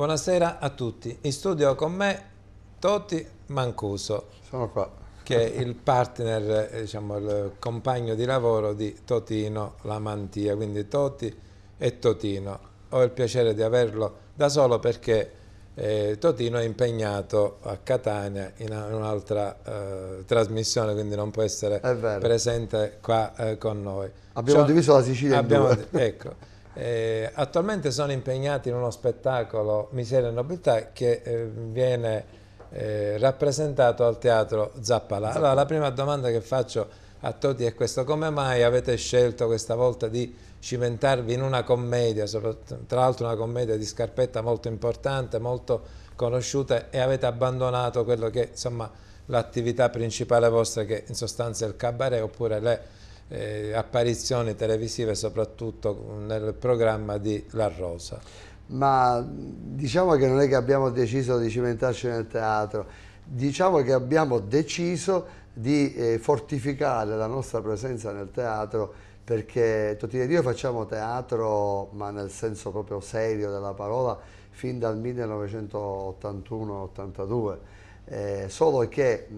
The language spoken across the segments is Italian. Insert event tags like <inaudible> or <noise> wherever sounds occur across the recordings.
Buonasera a tutti. In studio con me Totti Mancuso. Sono qua. Che è il partner, eh, diciamo, il compagno di lavoro di Totino Lamantia. Quindi Totti e Totino. Ho il piacere di averlo da solo perché eh, Totino è impegnato a Catania in, un'altra eh, trasmissione, quindi non può essere presente qua eh, con noi. Abbiamo cioè, diviso la Sicilia abbiamo, Ecco. <laughs> Eh, attualmente sono impegnati in uno spettacolo Miseria e Nobiltà che eh, viene eh, rappresentato al teatro Zappalà. Allora la prima domanda che faccio a tutti è questa, come mai avete scelto questa volta di cimentarvi in una commedia, tra l'altro una commedia di scarpetta molto importante, molto conosciuta e avete abbandonato quello che insomma l'attività principale vostra che in sostanza è il cabaret oppure le eh, apparizioni televisive soprattutto nel programma di La Rosa. Ma diciamo che non è che abbiamo deciso di cimentarci nel teatro, diciamo che abbiamo deciso di eh, fortificare la nostra presenza nel teatro perché tutti e io facciamo teatro, ma nel senso proprio serio della parola, fin dal 1981-82, eh, solo che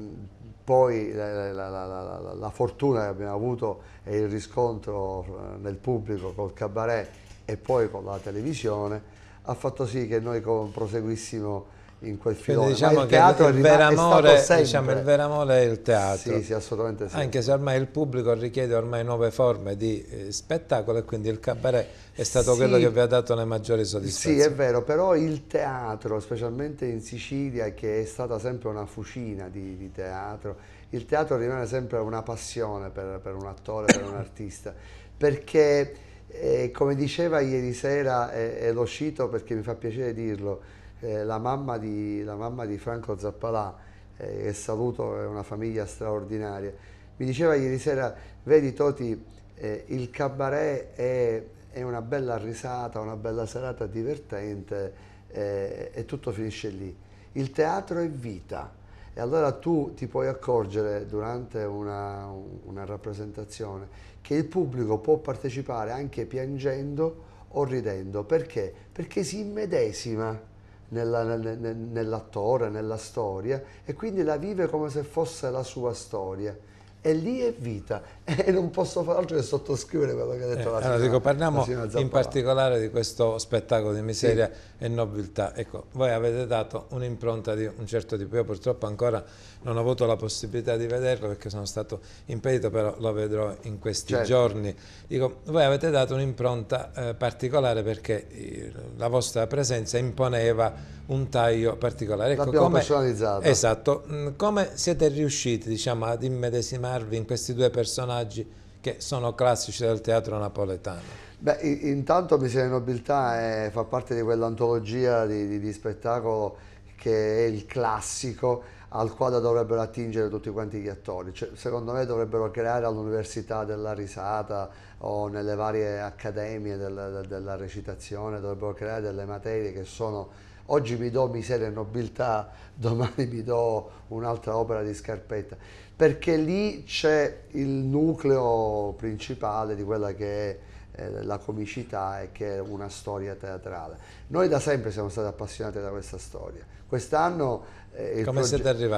poi la, la, la, la, fortuna che abbiamo avuto e il riscontro eh, nel pubblico col cabaret e poi con la televisione ha fatto sì che noi proseguissimo in quel film. diciamo il che il, il, vera amore, diciamo, il vero amore è il teatro. Sì, sì, assolutamente sì. Anche se ormai il pubblico richiede ormai nuove forme di eh, spettacolo e quindi il cabaret è stato sì, quello che vi ha dato le maggiori soddisfazioni. Sì, è vero, però il teatro, specialmente in Sicilia, che è stata sempre una fucina di, di teatro, il teatro rimane sempre una passione per, per un attore, per un artista, perché eh, come diceva ieri sera, e eh, lo cito perché mi fa piacere dirlo, eh, la, mamma di, la, mamma di, Franco Zappalà, eh, che saluto, è una famiglia straordinaria, mi diceva ieri sera, vedi Toti, eh, il cabaret è, è, una bella risata, una bella serata divertente eh, e tutto finisce lì. Il teatro è vita e allora tu ti puoi accorgere durante una, una rappresentazione che il pubblico può partecipare anche piangendo o ridendo. Perché? Perché si immedesima nella, nell'attore, nella storia e quindi la vive come se fosse la sua storia. E lì è vita <laughs> e non posso fare altro che sottoscrivere quello che ha detto eh, la signora. Allora dico, parliamo la in particolare di questo spettacolo di miseria. Sì e nobiltà. Ecco, voi avete dato un'impronta di un certo tipo. Io purtroppo ancora non ho avuto la possibilità di vederlo perché sono stato impedito, però lo vedrò in questi certo. giorni. Dico, voi avete dato un'impronta eh, particolare perché eh, la vostra presenza imponeva un taglio particolare. Ecco, L'abbiamo personalizzato. Esatto. Mm, come siete riusciti diciamo, ad immedesimarvi in questi due personaggi che sono classici del teatro napoletano? Beh, intanto Miseria e Nobiltà è, eh, fa parte di quell'antologia di, di, di spettacolo che è il classico al quale dovrebbero attingere tutti quanti gli attori. Cioè, secondo me dovrebbero creare all'Università della Risata o nelle varie accademie del, della recitazione, dovrebbero creare delle materie che sono oggi mi do miseria e nobiltà, domani mi do un'altra opera di scarpetta, perché lì c'è il nucleo principale di quella che è eh, la comicità e che è una storia teatrale. Noi da sempre siamo stati appassionati da questa storia. Quest'anno eh,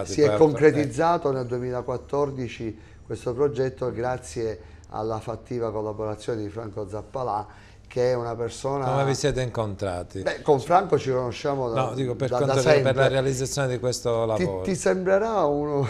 si è concretizzato nel 2014 questo progetto grazie alla fattiva collaborazione di Franco Zappalà che è una persona... Come vi siete incontrati? Beh, con Franco ci conosciamo da, no, dico, per, da, da sempre. per la realizzazione di questo lavoro. Ti, ti sembrerà uno,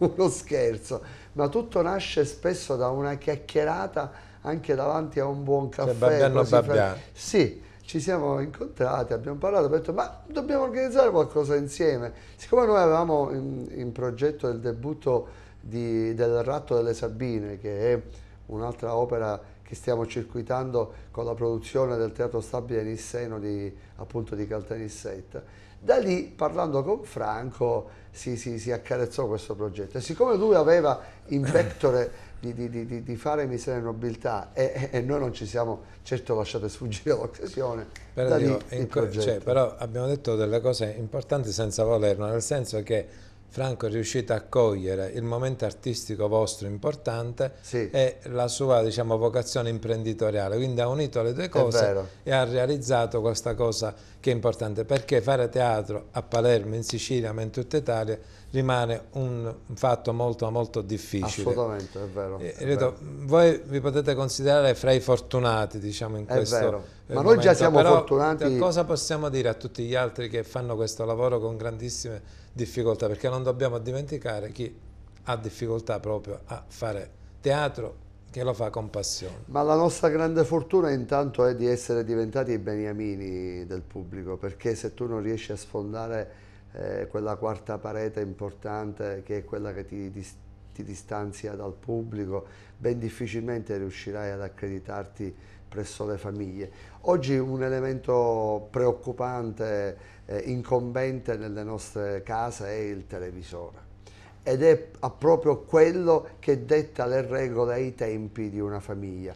<laughs> uno scherzo, ma tutto nasce spesso da una chiacchierata anche davanti a un buon cioè, caffè. Cioè, fra... Sì, ci siamo incontrati, abbiamo parlato, abbiamo detto ma dobbiamo organizzare qualcosa insieme. Siccome noi avevamo in, in progetto il debutto di, del Ratto delle Sabine, che è un'altra opera che stiamo circuitando con la produzione del Teatro Stabile Nisseno di, appunto di Caltanissetta, da lì, parlando con Franco, si, si, si accarezzò questo progetto. E siccome lui aveva in vectore di, di, di, di, fare misera nobiltà e, e, noi non ci siamo certo lasciate sfuggire <laughs> l'occasione. Però, dico, in, cioè, però abbiamo detto delle cose importanti senza volerlo, nel senso che Franco è riuscito a cogliere il momento artistico vostro importante sì. e la sua diciamo, vocazione imprenditoriale, quindi ha unito le due cose e ha realizzato questa cosa che è importante, perché fare teatro a Palermo, in Sicilia, ma in tutta Italia rimane un fatto molto molto difficile. Assolutamente, è vero. E, è vero. Voi vi potete considerare fra i fortunati, diciamo, in è questo vero. Ma noi già siamo Però, fortunati. Eh, cosa possiamo dire a tutti gli altri che fanno questo lavoro con grandissime difficoltà? Perché non dobbiamo dimenticare chi ha difficoltà proprio a fare teatro che lo fa con passione. Ma la nostra grande fortuna intanto è di essere diventati i beniamini del pubblico, perché se tu non riesci a sfondare eh, quella quarta parete importante che è quella che ti, ti, ti distanzia dal pubblico, ben difficilmente riuscirai ad accreditarti presso le famiglie. Oggi un elemento preoccupante, eh, incombente nelle nostre case è il televisore ed è proprio quello che detta le regole e i tempi di una famiglia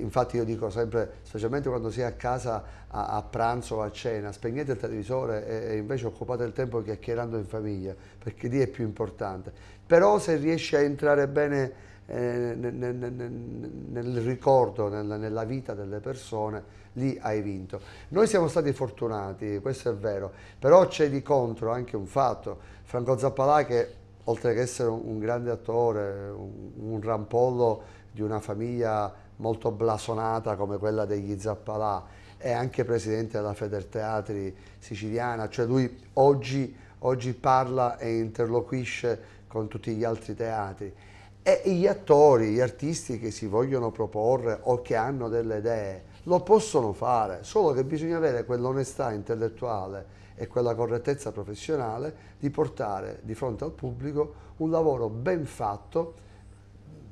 infatti io dico sempre, specialmente quando si è a casa a, a pranzo o a cena, spegnete il televisore e, e, invece occupate il tempo chiacchierando in famiglia, perché lì è più importante. Però se riesci a entrare bene eh, nel, nel, nel, nel, ricordo, nella vita delle persone, lì hai vinto. Noi siamo stati fortunati, questo è vero, però c'è di contro anche un fatto. Franco Zappalà che oltre che essere un, un grande attore, un, un rampollo di una famiglia molto blasonata come quella degli Zappalà, è anche presidente della Federteatri siciliana, cioè lui oggi, oggi parla e interloquisce con tutti gli altri teatri. E gli attori, gli artisti che si vogliono proporre o che hanno delle idee, lo possono fare, solo che bisogna avere quell'onestà intellettuale e quella correttezza professionale di portare di fronte al pubblico un lavoro ben fatto,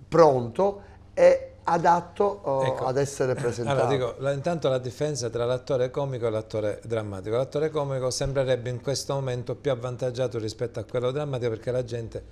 pronto e adatto oh, ecco. ad essere <laughs> presentato. Allora, dico, intanto la differenza tra l'attore comico e l'attore drammatico. L'attore comico sembrerebbe in questo momento più avvantaggiato rispetto a quello drammatico perché la gente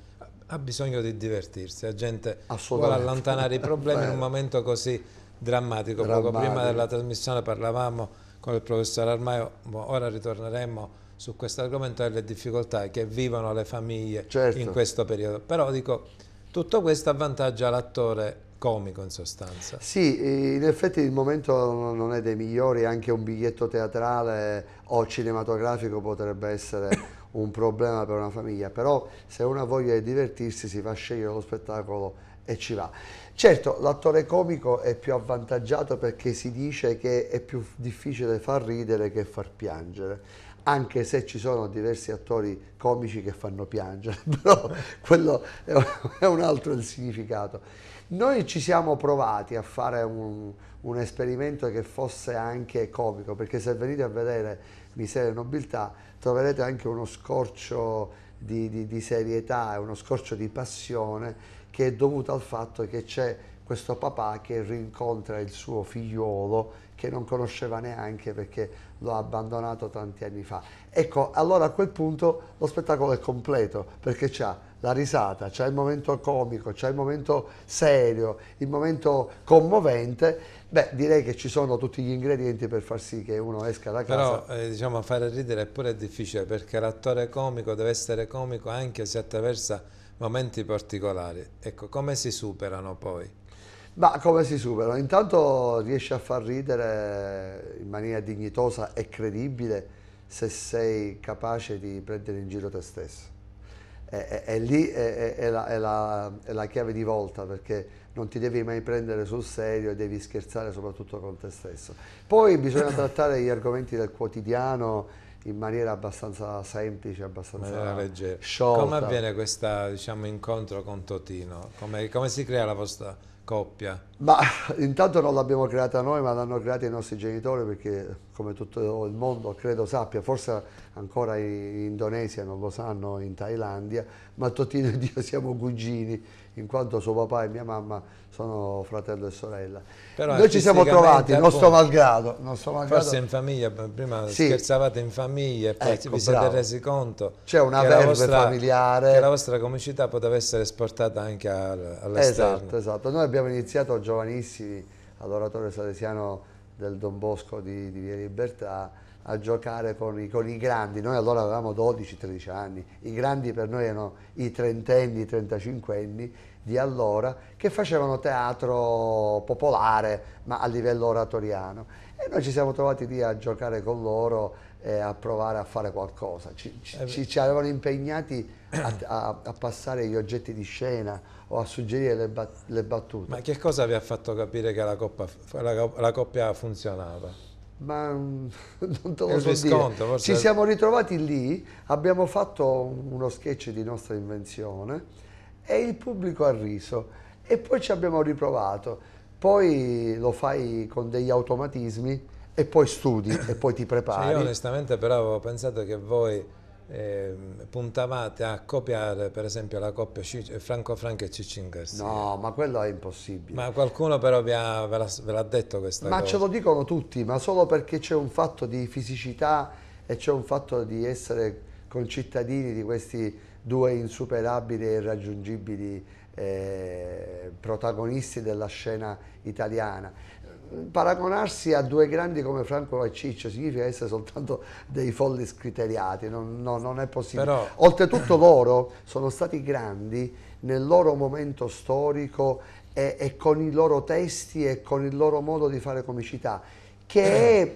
ha bisogno di divertirsi, la gente vuole allontanare i problemi in un momento così drammatico. drammatico. Poco prima della trasmissione parlavamo con il professor Armaio, ora ritorneremo su questo argomento delle difficoltà che vivono le famiglie certo. in questo periodo. Però dico, tutto questo avvantaggia l'attore comico in sostanza. Sì, in effetti il momento non è dei migliori, anche un biglietto teatrale o cinematografico potrebbe essere <laughs> un problema per una famiglia, però se uno ha voglia di divertirsi si fa scegliere lo spettacolo e ci va. Certo, l'attore comico è più avvantaggiato perché si dice che è più difficile far ridere che far piangere anche se ci sono diversi attori comici che fanno piangere, <laughs> però quello è un altro il significato. Noi ci siamo provati a fare un, un esperimento che fosse anche comico, perché se venite a vedere Miseria e Nobiltà troverete anche uno scorcio di, di, di serietà uno scorcio di passione che è dovuto al fatto che c'è questo papà che rincontra il suo figliolo che non conosceva neanche perché lo ha abbandonato tanti anni fa. Ecco, allora a quel punto lo spettacolo è completo perché c'ha la risata, c'è il momento comico, c'è il momento serio, il momento commovente, beh direi che ci sono tutti gli ingredienti per far sì che uno esca da casa. Però eh, diciamo fare ridere è pure difficile perché l'attore comico deve essere comico anche se attraversa momenti particolari. Ecco, come si superano poi? Ma come si superano? Intanto riesci a far ridere in maniera dignitosa e credibile se sei capace di prendere in giro te stesso è, è lì è la, la, è, la, chiave di volta perché non ti devi mai prendere sul serio e devi scherzare soprattutto con te stesso. Poi bisogna <coughs> trattare gli argomenti del quotidiano in maniera abbastanza semplice, abbastanza leggera. Come avviene questo diciamo, incontro con Totino? Come, come si crea la vostra coppia? Ma <laughs> intanto non l'abbiamo creata noi, ma l'hanno creata i nostri genitori perché come tutto il mondo credo sappia, forse ancora in Indonesia non lo sanno, in Thailandia, ma tutti noi <laughs> siamo cugini in quanto suo papà e mia mamma sono fratello e sorella. Però Noi ci siamo trovati, appunto, non malgrado, non sto malgrado. Forse in famiglia, prima sì. scherzavate in famiglia e poi ecco, vi siete bravo. resi conto C'è una che, la vostra, familiare. che la vostra comicità poteva essere esportata anche all'esterno. Esatto, esatto. Noi abbiamo iniziato giovanissimi all'oratorio salesiano del Don Bosco di, di Via Libertà a giocare con i, con i, grandi, noi allora avevamo 12-13 anni, i grandi per noi erano i trentenni, i trentacinquenni di allora che facevano teatro popolare ma a livello oratoriano e noi ci siamo trovati lì a giocare con loro e a provare a fare qualcosa, ci, ci, eh ci avevano impegnati a, a, a, passare gli oggetti di scena o a suggerire le, bat, le battute. Ma che cosa vi ha fatto capire che la, coppa, la, la coppia funzionava? ma mm, <laughs> non te lo so risconto, dire. Forse... Ci siamo ritrovati lì, abbiamo fatto uno sketch di nostra invenzione e il pubblico ha riso e poi ci abbiamo riprovato. Poi lo fai con degli automatismi e poi studi e poi ti prepari. Cioè io onestamente però avevo pensato che voi eh, puntavate a copiare per esempio la coppia Franco Franco e Cicin No, ma quello è impossibile. Ma qualcuno però ha, ve, l'ha detto questa ma cosa. Ma ce lo dicono tutti, ma solo perché c'è un fatto di fisicità e c'è un fatto di essere concittadini di questi due insuperabili e irraggiungibili eh, protagonisti della scena italiana paragonarsi a due grandi come Franco e Ciccio significa essere soltanto dei folli scriteriati, non, no, non è possibile. Però... Oltretutto loro sono stati grandi nel loro momento storico e, e, con i loro testi e con il loro modo di fare comicità, che, eh. è,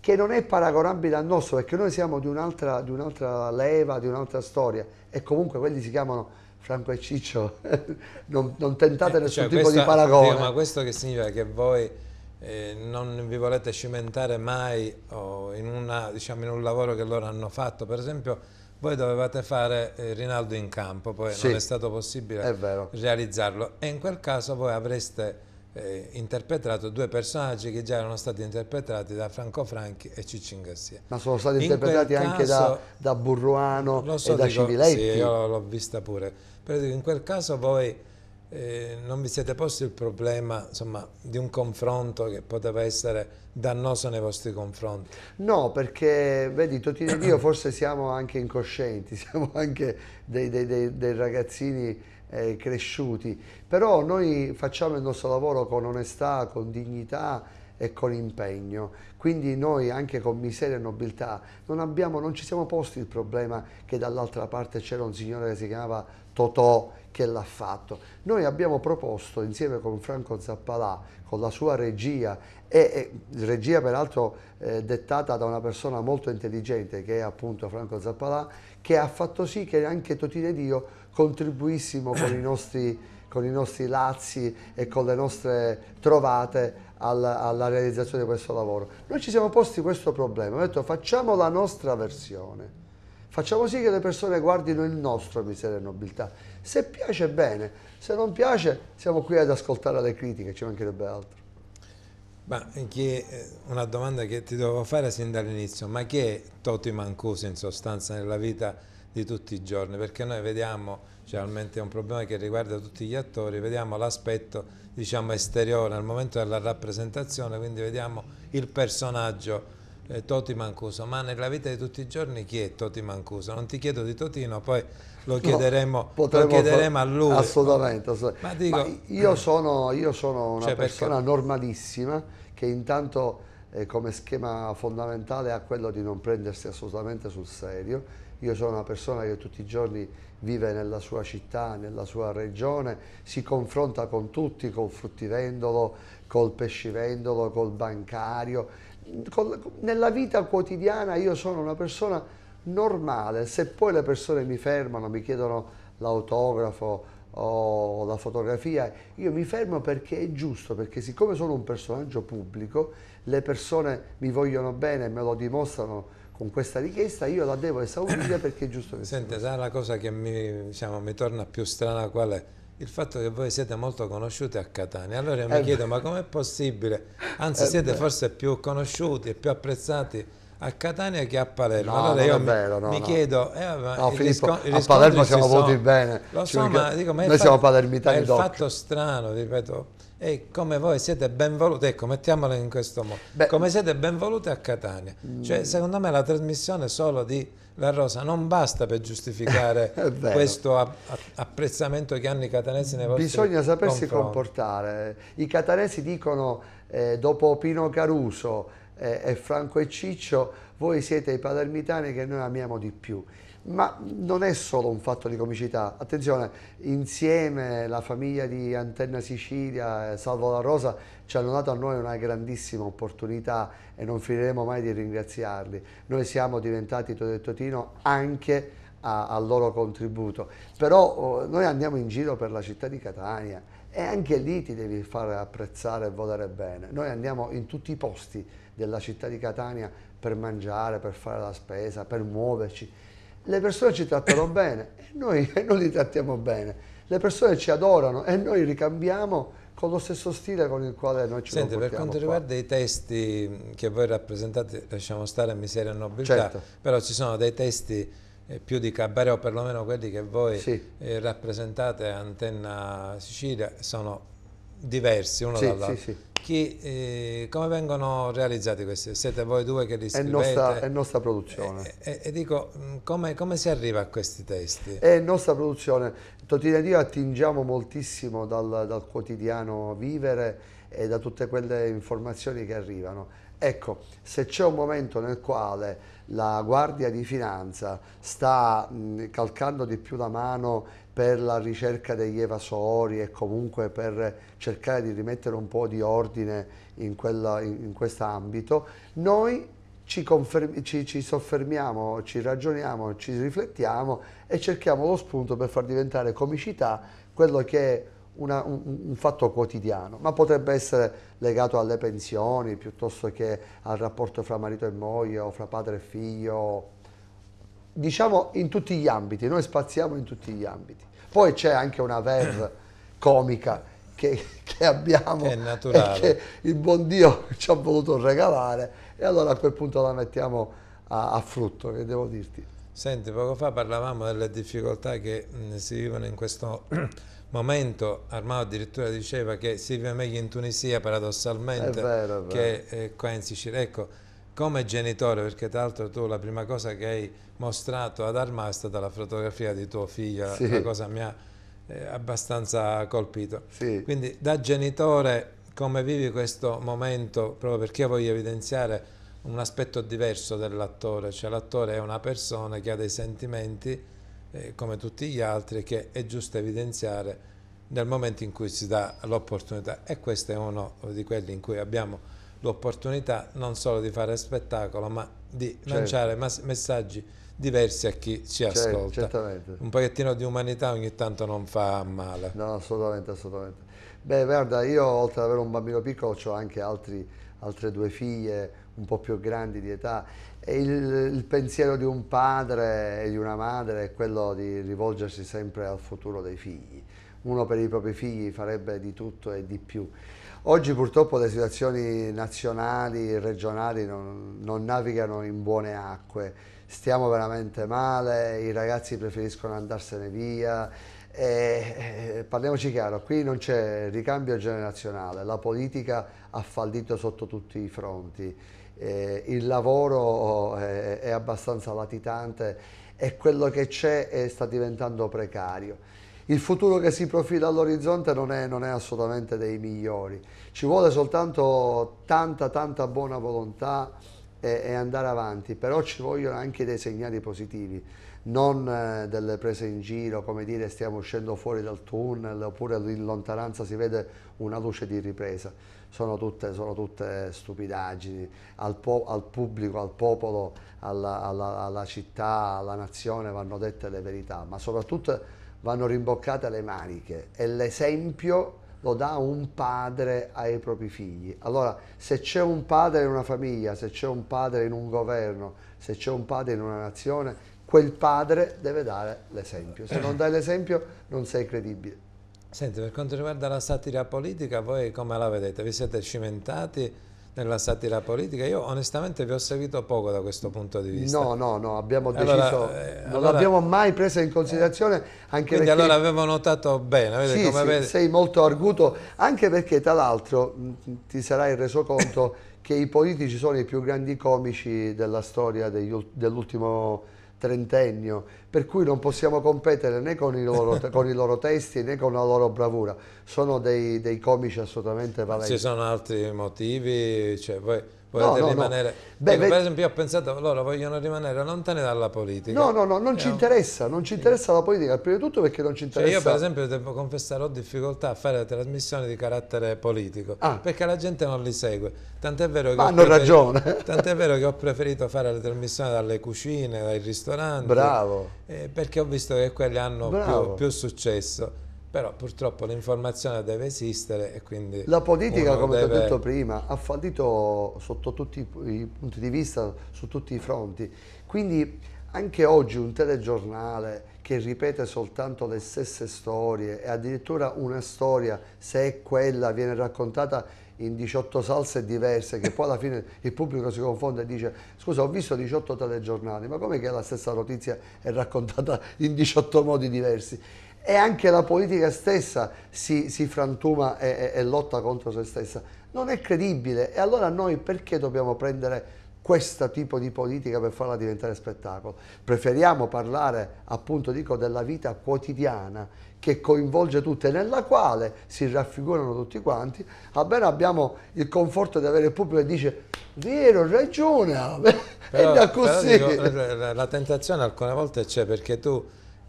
che non è paragonabile al nostro, perché noi siamo di un'altra, di un'altra leva, di un'altra storia, e comunque quelli si chiamano... Franco e Ciccio, <laughs> non, non tentate eh, nessun cioè, tipo di paragone. ma questo che significa che voi eh, non vi volete cimentare mai oh, in, una, diciamo, in, un lavoro che loro hanno fatto, per esempio voi dovevate fare eh, Rinaldo in campo, poi sì, non è stato possibile è realizzarlo e in quel caso voi avreste eh, interpretato due personaggi che già erano stati interpretati da Franco Franchi e Ciccin Cicingassia. Ma sono stati in interpretati anche da, da Burruano so, e da dico, Civiletti. Sì, io l'ho vista pure, però in quel caso voi eh, non vi siete posti il problema insomma, di un confronto che poteva essere dannoso nei vostri confronti? No, perché vedi, Totino ed Dio forse siamo anche incoscienti, <laughs> siamo anche dei, dei, dei, dei ragazzini eh, cresciuti, però noi facciamo il nostro lavoro con onestà, con dignità e con impegno. Quindi noi anche con miseria e nobiltà non, abbiamo, non ci siamo posti il problema che dall'altra parte c'era un signore che si chiamava Totò che l'ha fatto. Noi abbiamo proposto insieme con Franco Zappalà, con la sua regia, e, e regia peraltro eh, dettata da una persona molto intelligente che è appunto Franco Zappalà, che ha fatto sì che anche Totine io contribuissimo con i nostri, con i nostri lazzi e con le nostre trovate alla, alla, realizzazione di questo lavoro. Noi ci siamo posti questo problema, abbiamo detto facciamo la nostra versione, facciamo sì che le persone guardino il nostro Miseria e Nobiltà. Se piace bene, se non piace siamo qui ad ascoltare le critiche, ci mancherebbe altro. Ma eh, che, eh, una domanda che ti dovevo fare sin dall'inizio, ma chi è Toti Mancuso in sostanza nella vita di tutti i giorni? Perché noi vediamo generalmente è un problema che riguarda tutti gli attori, vediamo l'aspetto diciamo, esteriore al momento della rappresentazione, quindi vediamo il personaggio eh, Toti Mancuso, ma nella vita di tutti i giorni chi è Toti Mancuso? Non ti chiedo di Totino, poi lo chiederemo, no, lo chiederemo a lui. Assolutamente, assolutamente. Ma dico, ma io, eh. sono, io, sono, una cioè persona perché... normalissima che intanto eh, come schema fondamentale ha quello di non prendersi assolutamente sul serio io sono una persona che tutti i giorni vive nella sua città, nella sua regione, si confronta con tutti, col fruttivendolo, col pescivendolo, col bancario. nella vita quotidiana io sono una persona normale, se poi le persone mi fermano, mi chiedono l'autografo, o la fotografia, io mi fermo perché è giusto, perché siccome sono un personaggio pubblico, le persone mi vogliono bene, me lo dimostrano con questa richiesta, io la devo esaurire <coughs> perché è giusto che Sente, sia. la cosa che mi, diciamo, mi torna più strana qual è? il fatto che voi siete molto conosciuti a Catania. Allora io mi eh chiedo, beh. ma com'è possibile? Anzi, eh siete beh. forse più conosciuti e più apprezzati a Catania che a Palermo. No, allora io vero, mi, no, mi no. chiedo, eh, no, Filippo, a Palermo siamo voluti bene. Lo so, ma, dico, ma noi siamo palermitani fatto, È un fatto strano, ripeto, E come voi siete benvoluti, ecco, mettiamolo in questo modo, Beh, come siete benvoluti a Catania. Mm. Cioè, secondo me la trasmissione solo di La Rosa non basta per giustificare <laughs> questo apprezzamento che hanno i catanesi nei vostri Bisogna sapersi confronti. comportare. I catanesi dicono, eh, dopo Pino Caruso, e Franco e Ciccio, voi siete i palermitani che noi amiamo di più. Ma non è solo un fatto di comicità, attenzione, insieme la famiglia di Antenna Sicilia, e Salvo La Rosa, ci hanno dato a noi una grandissima opportunità e non finiremo mai di ringraziarli. Noi siamo diventati Totino anche al loro contributo, però oh, noi andiamo in giro per la città di Catania, e anche lì ti devi fare apprezzare e volere bene. Noi andiamo in tutti i posti della città di Catania per mangiare, per fare la spesa, per muoverci. Le persone ci trattano <coughs> bene e noi, noi li trattiamo bene. Le persone ci adorano e noi ricambiamo con lo stesso stile con il quale noi ci Senti, per quanto riguarda qua. i testi che voi rappresentate, lasciamo stare miseria e nobiltà, certo. però ci sono dei testi eh, più di cabaret o perlomeno quelli che voi sì. Eh, rappresentate Antenna Sicilia sono diversi uno sì, dall'altro. Sì, Chi, eh, come vengono realizzati questi? Siete voi due che li scrivete? È nostra, è nostra produzione. E, eh, e, e dico, mm, come, come, si arriva a questi testi? È nostra produzione. Totinelio attingiamo moltissimo dal, dal quotidiano vivere e da tutte quelle informazioni che arrivano Ecco, se c'è un momento nel quale la Guardia di Finanza sta calcando di più la mano per la ricerca degli evasori e comunque per cercare di rimettere un po' di ordine in, in quest'ambito, noi ci, ci, ci, soffermiamo, ci ragioniamo, ci riflettiamo e cerchiamo lo spunto per far diventare comicità quello che è una, un, un fatto quotidiano, ma potrebbe essere legato alle pensioni piuttosto che al rapporto fra marito e moglie o fra padre e figlio, diciamo in tutti gli ambiti, noi spaziamo in tutti gli ambiti. Poi c'è anche una ver <clears throat> comica che, che abbiamo e che il buon Dio ci ha voluto regalare e allora a quel punto la mettiamo a, a frutto, che devo dirti. Senti, poco fa parlavamo delle difficoltà che mh, mm, si vivono in questo <clears throat> momento. Armao addirittura diceva che si vive meglio in Tunisia paradossalmente è vero, è vero. che eh, qua in Sicilia. Ecco, come genitore, perché tra l'altro tu la prima cosa che hai mostrato ad Armao è stata la fotografia di tuo figlio, sì. la cosa mi ha eh, abbastanza colpito. Sì. Quindi da genitore come vivi questo momento, proprio perché voglio evidenziare un aspetto diverso dell'attore, cioè l'attore è una persona che ha dei sentimenti eh, come tutti gli altri che è giusto evidenziare nel momento in cui si dà l'opportunità e questo è uno di quelli in cui abbiamo l'opportunità non solo di fare spettacolo ma di certo. lanciare messaggi diversi a chi ci certo, ascolta. Certamente. Un pochettino di umanità ogni tanto non fa male. No, assolutamente, assolutamente. Beh, guarda, io oltre ad avere un bambino piccolo ho anche altri altre due figlie un po' più grandi di età. E il, il, pensiero di un padre e di una madre è quello di rivolgersi sempre al futuro dei figli. Uno per i propri figli farebbe di tutto e di più. Oggi purtroppo le situazioni nazionali e regionali non, non navigano in buone acque, stiamo veramente male, i ragazzi preferiscono andarsene via, eh, eh, parliamoci chiaro, qui non c'è ricambio generazionale, la politica ha fallito sotto tutti i fronti, eh, il lavoro è, eh, è abbastanza latitante e quello che c'è sta diventando precario. Il futuro che si profila all'orizzonte non, non è assolutamente dei migliori, ci vuole soltanto tanta tanta buona volontà e, e andare avanti, però ci vogliono anche dei segnali positivi, non eh, delle prese in giro, come dire stiamo uscendo fuori dal tunnel oppure in lontananza si vede una luce di ripresa, sono tutte, sono tutte stupidaggini, al, al, pubblico, al popolo, alla, alla, alla città, alla nazione vanno dette le verità, ma soprattutto vanno rimboccate le maniche e l'esempio lo dà un padre ai propri figli. Allora, se c'è un padre in una famiglia, se c'è un padre in un governo, se c'è un padre in una nazione, quel padre deve dare l'esempio. Se non dai l'esempio non sei credibile. Senti, per quanto riguarda la satira politica, voi come la vedete? Vi siete cimentati? nella satira politica. Io onestamente vi ho seguito poco da questo punto di vista. No, no, no, abbiamo deciso, allora, eh, non allora, l'abbiamo mai presa in considerazione. Eh, anche quindi perché, allora avevo notato bene, vedi sì, come sì, sei molto arguto, anche perché tra l'altro mm, ti sarai reso conto <laughs> che i politici sono i più grandi comici della storia dell'ultimo trentennio, per cui non possiamo competere né con i loro, <laughs> con i loro testi né con la loro bravura. Sono dei, dei comici assolutamente valenti. Ci sono altri motivi, cioè, poi Volete no, no, rimanere... No. Beh, ecco, per esempio io ho pensato, loro vogliono rimanere lontani dalla politica. No, no, no, non ci interessa, non ci interessa la politica, prima di tutto perché non ci interessa... Cioè io per esempio devo confessare ho difficoltà a fare trasmissioni di carattere politico, ah. perché la gente non li segue. Tant'è vero che... hanno ragione. <laughs> Tant'è vero che ho preferito fare le trasmissioni dalle cucine, dai ristoranti. Bravo. Eh, perché ho visto che quelli hanno più, più successo. Però purtroppo l'informazione deve esistere e quindi... La politica, come deve... ti ho detto prima, ha fallito sotto tutti i punti di vista, su tutti i fronti. Quindi anche oggi un telegiornale che ripete soltanto le stesse storie e addirittura una storia, se è quella, viene raccontata in 18 salse diverse che poi alla fine il pubblico si confonde e dice scusa ho visto 18 telegiornali ma com'è che la stessa notizia è raccontata in 18 modi diversi? e anche la politica stessa si, si frantuma e, e, e, lotta contro se stessa. Non è credibile e allora noi perché dobbiamo prendere questo tipo di politica per farla diventare spettacolo? Preferiamo parlare appunto dico, della vita quotidiana che coinvolge tutte, nella quale si raffigurano tutti quanti, Almeno abbiamo il conforto di avere il pubblico che dice vero, ragione, <laughs> però, è da così. Dico, la tentazione alcune volte c'è perché tu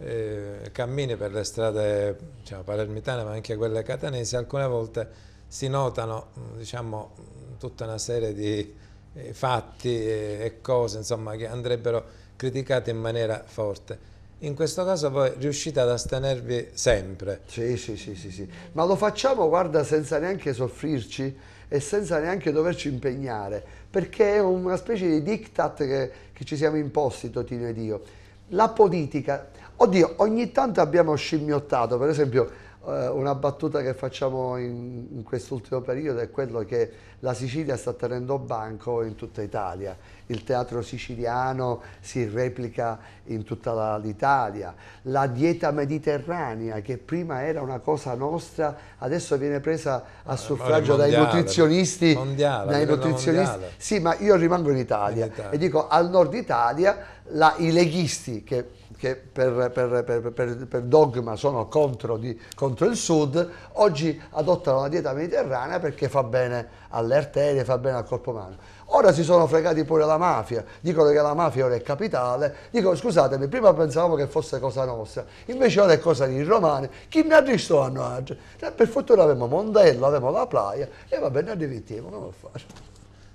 eh, cammini per le strade diciamo, palermitane ma anche quelle catanesi, alcune volte si notano diciamo, tutta una serie di eh, fatti e, e cose insomma, che andrebbero criticate in maniera forte. In questo caso voi riuscite ad astenervi sempre. Sì, sì, sì, sì, sì. Ma lo facciamo, guarda, senza neanche soffrirci e senza neanche doverci impegnare, perché è una specie di diktat che, che ci siamo imposti, Totino ed io. La politica Oddio, ogni tanto abbiamo scimmiottato, per esempio eh, una battuta che facciamo in, in quest'ultimo periodo è quello che la Sicilia sta tenendo banco in tutta Italia, il teatro siciliano si replica in tutta l'Italia, la, dieta mediterranea che prima era una cosa nostra adesso viene presa a eh, suffragio mondiale, dai nutrizionisti, mondiale, dai nutrizionisti. sì ma io rimango in Italia, in Italia, e dico al nord Italia la, i leghisti che che per, per, per, per dogma sono contro, di, contro, il sud, oggi adottano la dieta mediterranea perché fa bene alle arterie, fa bene al corpo umano. Ora si sono fregati pure la mafia, dicono che la mafia ora è capitale, dicono scusatemi, prima pensavamo che fosse cosa nostra, invece ora è cosa di romani, chi ne ha visto hanno oggi? Eh, per fortuna avevamo Mondello, avevamo la playa e va bene, ne divertiamo, come fare?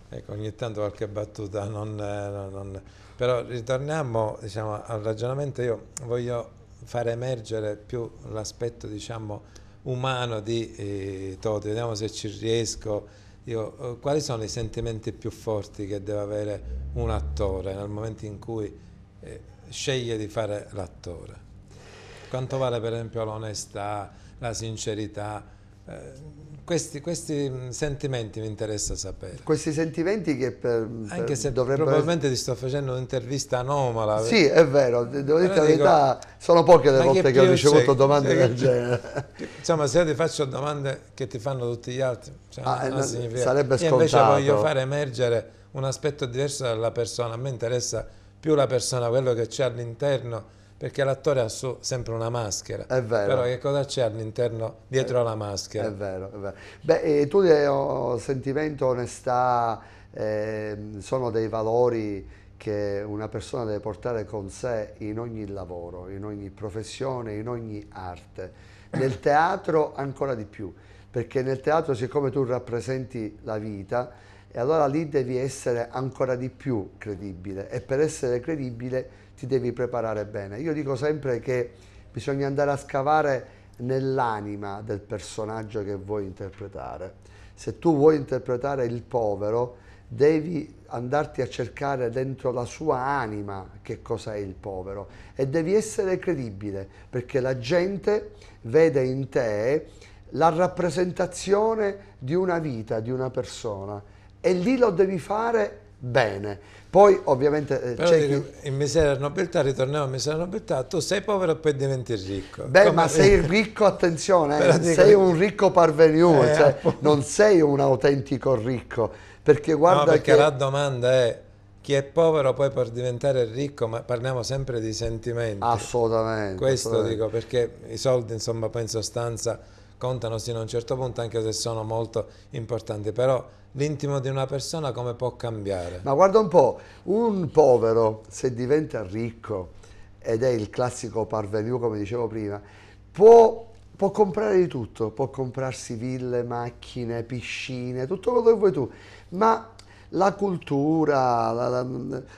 Ecco, ogni tanto qualche battuta non, eh, non però ritorniamo diciamo, al ragionamento, io voglio far emergere più l'aspetto diciamo, umano di eh, Toti, vediamo se ci riesco. Io, eh, quali sono i sentimenti più forti che deve avere un attore nel momento in cui eh, sceglie di fare l'attore? Quanto vale per esempio l'onestà, la sincerità? Eh, questi, questi, mm, sentimenti mi interessa sapere. Questi sentimenti che per... Anche per, se probabilmente ti sto facendo un'intervista anomala. Sì, è vero, devo dire la verità, sono poche le volte che, che ho ricevuto domande del genere. Insomma, se io ti faccio domande che ti fanno tutti gli altri, cioè, ah, non, eh, non significa... sarebbe io scontato. Io invece voglio far emergere un aspetto diverso dalla persona, a me interessa più la persona, quello che c'è all'interno perché l'attore ha su sempre una maschera. È vero. Però che cosa c'è all'interno, dietro è, eh, alla maschera? È vero, è vero. Beh, eh, tu hai eh, sentimento, onestà, eh, sono dei valori che una persona deve portare con sé in ogni lavoro, in ogni professione, in ogni arte. Nel <coughs> teatro ancora di più, perché nel teatro siccome tu rappresenti la vita, e allora lì devi essere ancora di più credibile e per essere credibile ti devi preparare bene. Io dico sempre che bisogna andare a scavare nell'anima del personaggio che vuoi interpretare. Se tu vuoi interpretare il povero, devi andarti a cercare dentro la sua anima che cosa è il povero e devi essere credibile perché la gente vede in te la rappresentazione di una vita, di una persona e lì lo devi fare bene. Poi ovviamente eh, c'è chi... in miseria e nobiltà, ritorniamo a miseria e nobiltà, tu sei povero e poi diventi ricco. Beh, Come... ma <laughs> sei ricco, attenzione, eh, dico... sei un ricco parvenu, eh, cioè, non sei un autentico ricco, perché guarda no, perché che... la domanda è chi è povero poi per diventare ricco, ma parliamo sempre di sentimenti. Assolutamente. Questo assolutamente. dico perché i soldi, insomma, poi in sostanza contano sino a un certo punto, anche se sono molto importanti, però l'intimo di una persona come può cambiare. Ma guarda un po', un povero se diventa ricco ed è il classico parvenu come dicevo prima, può, può comprare di tutto, può comprarsi ville, macchine, piscine, tutto quello che vuoi tu, ma la cultura,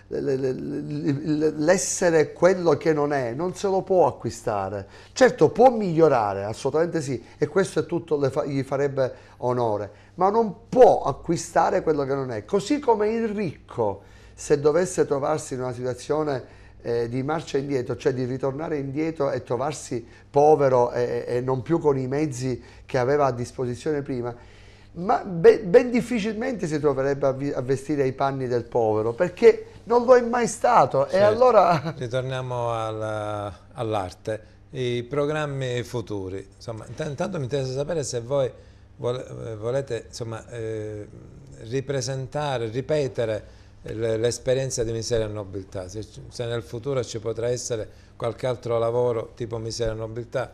l'essere quello che non è, non se lo può acquistare. Certo può migliorare, assolutamente sì, e questo è tutto, gli farebbe onore, ma non può acquistare quello che non è. Così come il ricco, se dovesse trovarsi in una situazione eh, di marcia indietro, cioè di ritornare indietro e trovarsi povero e, e non più con i mezzi che aveva a disposizione prima, ma be, ben difficilmente si troverebbe a, vi, a, vestire i panni del povero, perché non lo è mai stato. Certo. E allora... <laughs> Ritorniamo all'arte, all i programmi futuri. Insomma, intanto mi interessa sapere se voi volete insomma, eh, ripresentare, ripetere l'esperienza di Miseria e Nobiltà, se, nel futuro ci potrà essere qualche altro lavoro tipo Miseria e Nobiltà,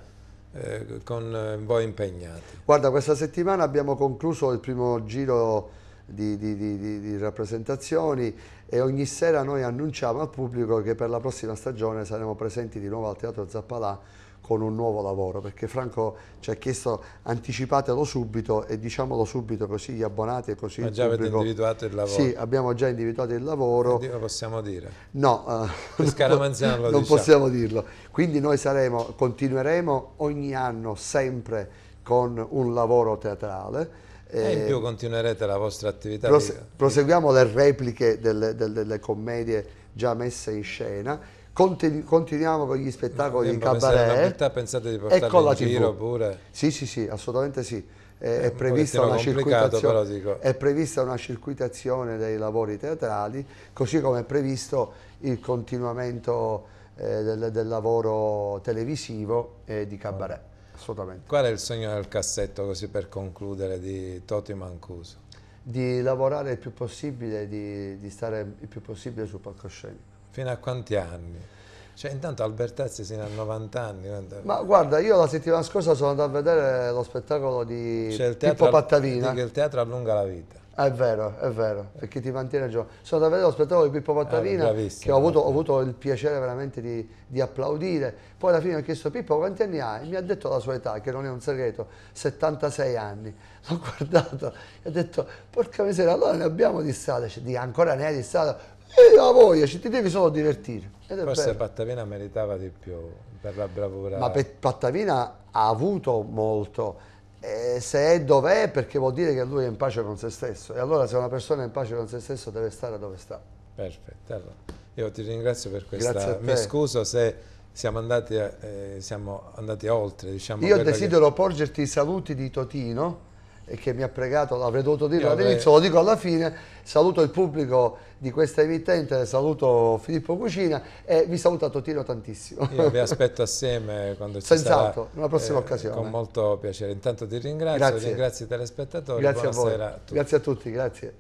eh, con eh, voi impegnati. Guarda, questa settimana abbiamo concluso il primo giro di, di, di, di, rappresentazioni e ogni sera noi annunciamo al pubblico che per la prossima stagione saremo presenti di nuovo al Teatro Zappalà con un nuovo lavoro, perché Franco ci ha chiesto anticipatelo subito e diciamolo subito così gli abbonati e così Ma già avete individuato il lavoro? Sì, abbiamo già individuato il lavoro. Quindi lo possiamo dire? No, eh, <laughs> non, diciamo. non possiamo dirlo. Quindi noi saremo, continueremo ogni anno sempre con un lavoro teatrale. E in eh, più continuerete la vostra attività. Prose proseguiamo le repliche delle, delle, delle commedie già messe in scena continuiamo con gli spettacoli di cabaret Ma realtà pensate di portare in giro TV. pure. Sì, sì, sì, assolutamente sì. È, è, prevista è, prevista una circuitazione dei lavori teatrali, così come è previsto il continuamento eh, del, del, lavoro televisivo e di cabaret. Assolutamente. Qual è il sogno del cassetto, così per concludere, di Toti Mancuso? Di lavorare il più possibile, di, di stare il più possibile sul palcoscenico Fino a quanti anni? Cioè, intanto Albertazzi sino a 90 anni. Ma guarda, io la settimana scorsa sono andato a vedere lo spettacolo di cioè, Pippo Pattavina. Che il teatro allunga la vita. È vero, è vero, perché ti mantiene giovane. Sono andato a vedere lo spettacolo di Pippo Pattavina, eh, che ho avuto, ho avuto, il piacere veramente di, di, applaudire. Poi alla fine ho chiesto Pippo quanti anni hai? Mi ha detto la sua età, che non è un segreto, 76 anni. <laughs> L'ho guardato e ho detto, porca miseria, allora ne abbiamo di strada. Cioè, di, ancora ne hai di strada? E io la voglia, ci ti devi solo divertire. Forse Pattavina meritava di più per la bravura. Ma Pattavina ha avuto molto. E se è dove è, perché vuol dire che lui è in pace con se stesso. E allora se una persona è in pace con se stesso deve stare dove sta. Perfetto. Allora, io ti ringrazio per questa. Mi scuso se siamo andati, eh, siamo andati oltre. Diciamo, io desidero che... porgerti i saluti di Totino e che mi ha pregato, l'avrei dovuto dire all'inizio, lo dico alla fine, saluto il pubblico di questa emittente, saluto Filippo Cucina e vi saluto a Totino tantissimo. Io vi <laughs> aspetto assieme quando ci Senz'altro, sarà, una prossima eh, occasione. Con molto piacere. Intanto ti ringrazio, grazie. ringrazio i telespettatori, grazie buonasera a, voi. a tutti. Grazie a tutti, grazie.